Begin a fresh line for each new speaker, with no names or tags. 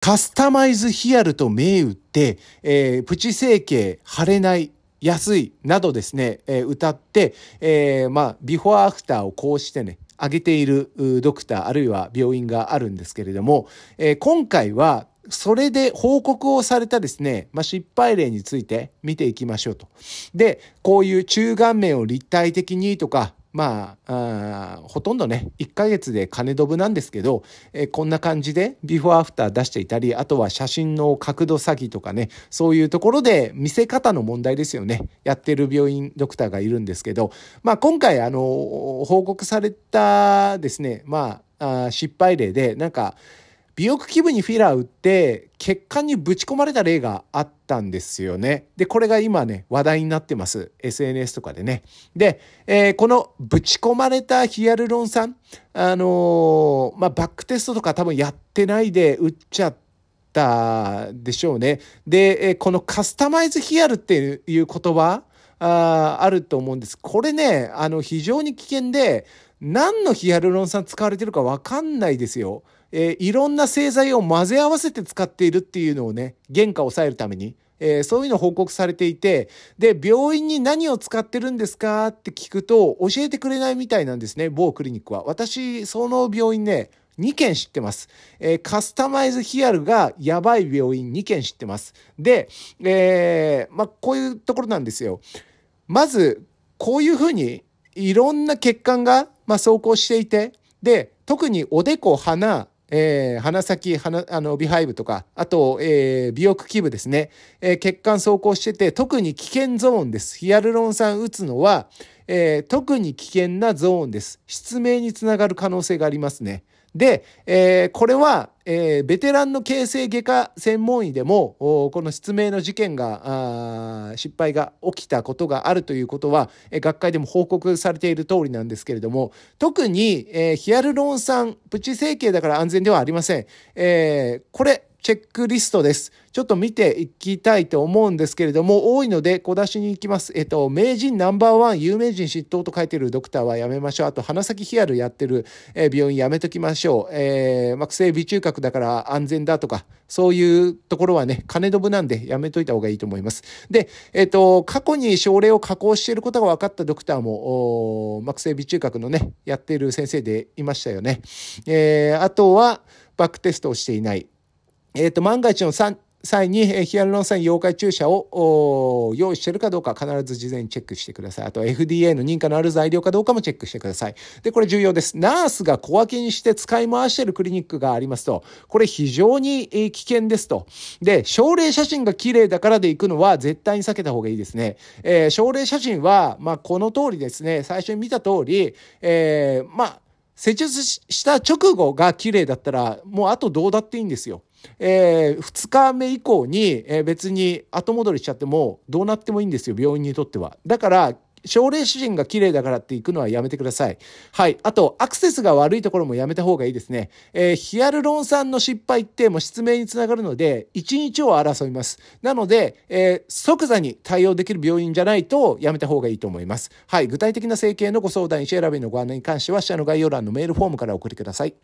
カスタマイズヒアルと銘打って、えー、プチ整形、腫れない、安いなどですね、えー、歌って、えー、まあ、ビフォーアフターをこうしてね、上げているドクターあるいは病院があるんですけれども、えー、今回はそれで報告をされたですね、まあ、失敗例について見ていきましょうと。で、こういう中顔面を立体的にとか、まあ、あほとんどね、1ヶ月で金ドブなんですけど、えー、こんな感じでビフォーアフター出していたり、あとは写真の角度詐欺とかね、そういうところで見せ方の問題ですよね。やってる病院ドクターがいるんですけど、まあ今回、あの、報告されたですね、まあ、あ失敗例で、なんか、美容器部にフィラー打って血管にぶち込まれた例があったんですよね。で、これが今ね、話題になってます。SNS とかでね。で、えー、このぶち込まれたヒアルロン酸、あのー、まあ、バックテストとか多分やってないで打っちゃったでしょうね。で、このカスタマイズヒアルっていう言葉ああると思うんです。これね、あの非常に危険で、何のヒアルロン酸使われてるか分かんないですよ。えー、いろんな製剤を混ぜ合わせて使っているっていうのをね、原価を抑えるために、えー、そういうの報告されていて、で、病院に何を使ってるんですかって聞くと、教えてくれないみたいなんですね、某クリニックは。私、その病院ね、2件知ってます。えー、カスタマイズヒアルがやばい病院2件知ってます。で、えー、まあ、こういうところなんですよ。まず、こういうふうに、いろんな血管がまあ、走行していて、で、特におでこ、鼻、えー、鼻先、鼻、あの、ビ尾背部とか、あと、えー、尾翼基部ですね。えー、血管走行してて、特に危険ゾーンです。ヒアルロン酸打つのは、えー、特に危険なゾーンです。失明につながる可能性がありますね。で、えー、これは、えー、ベテランの形成外科専門医でもこの失明の事件が失敗が起きたことがあるということは、えー、学会でも報告されている通りなんですけれども特に、えー、ヒアルロン酸プチ整形だから安全ではありません、えー、これチェックリストです。ちょっと見ていきたいと思うんですけれども、多いので小出しに行きます。えっと、名人ナンバーワン、有名人執刀と書いてるドクターはやめましょう。あと、花咲ヒアルやってる、え病院やめときましょう。えー、惑星微中核だから安全だとか、そういうところはね、金飛ぶなんでやめといた方がいいと思います。で、えっと、過去に症例を加工していることが分かったドクターも、おー惑星微中核のね、やっている先生でいましたよね。えー、あとは、バックテストをしていない。えっ、ー、と、万が一の際にヒアルロン酸溶解注射を用意しているかどうか必ず事前にチェックしてください。あと FDA の認可のある材料かどうかもチェックしてください。で、これ重要です。ナースが小分けにして使い回しているクリニックがありますと、これ非常に危険ですと。で、症例写真が綺麗だからで行くのは絶対に避けた方がいいですね。えー、症例写真は、まあ、この通りですね、最初に見た通り、えー、まあ、施術した直後が綺麗だったら、もうあとどうだっていいんですよ。えー、2日目以降に、えー、別に後戻りしちゃってもどうなってもいいんですよ病院にとっては。だから症例主人が綺麗だからって行くのはやめてください。はい。あと、アクセスが悪いところもやめた方がいいですね。えー、ヒアルロン酸の失敗ってもう失明につながるので、1日を争います。なので、えー、即座に対応できる病院じゃないとやめた方がいいと思います。はい。具体的な整形のご相談、医師選びのご案内に関しては、下の概要欄のメールフォームから送送りください。